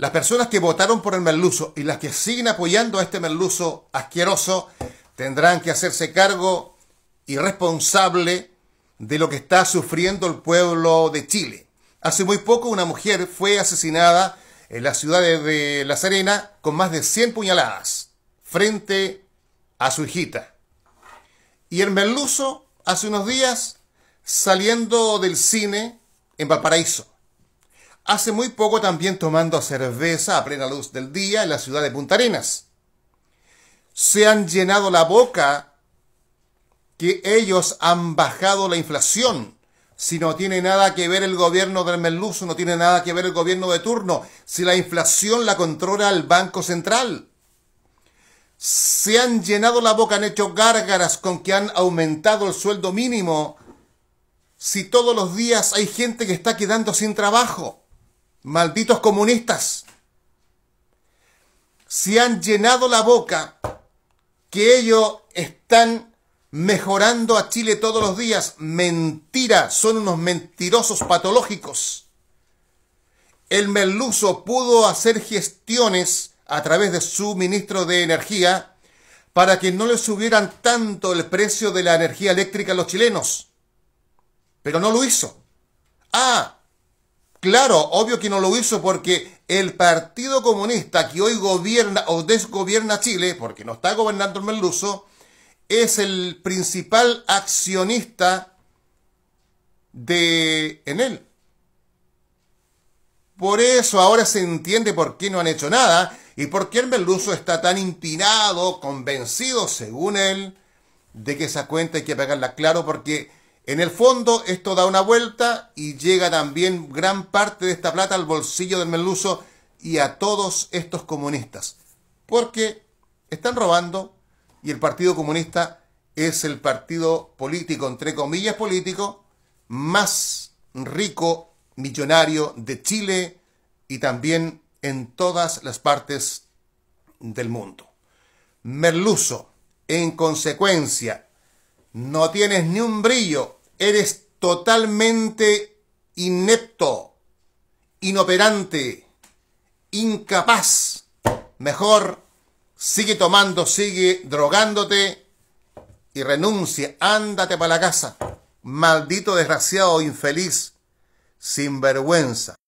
Las personas que votaron por el merluzo y las que siguen apoyando a este merluzo asqueroso tendrán que hacerse cargo y responsable de lo que está sufriendo el pueblo de Chile. Hace muy poco una mujer fue asesinada en la ciudad de La Serena con más de 100 puñaladas frente a su hijita. Y el merluzo hace unos días saliendo del cine en Valparaíso hace muy poco también tomando cerveza a plena luz del día en la ciudad de Punta Arenas. Se han llenado la boca que ellos han bajado la inflación. Si no tiene nada que ver el gobierno de Meluso, no tiene nada que ver el gobierno de turno, si la inflación la controla el Banco Central. Se han llenado la boca, han hecho gárgaras con que han aumentado el sueldo mínimo. Si todos los días hay gente que está quedando sin trabajo. Malditos comunistas. Se han llenado la boca que ellos están mejorando a Chile todos los días. Mentira, son unos mentirosos patológicos. El Meluso pudo hacer gestiones a través de su ministro de Energía para que no le subieran tanto el precio de la energía eléctrica a los chilenos. Pero no lo hizo. Ah, Claro, obvio que no lo hizo porque el Partido Comunista que hoy gobierna o desgobierna Chile, porque no está gobernando el es el principal accionista de él. Por eso ahora se entiende por qué no han hecho nada y por qué el está tan impinado, convencido, según él, de que esa cuenta hay que pagarla claro porque en el fondo, esto da una vuelta y llega también gran parte de esta plata al bolsillo del merluzo y a todos estos comunistas. Porque están robando y el Partido Comunista es el partido político, entre comillas político, más rico, millonario de Chile y también en todas las partes del mundo. Merluso, en consecuencia, no tienes ni un brillo. Eres totalmente inepto, inoperante, incapaz. Mejor sigue tomando, sigue drogándote y renuncia. Ándate para la casa. Maldito desgraciado infeliz, sin vergüenza.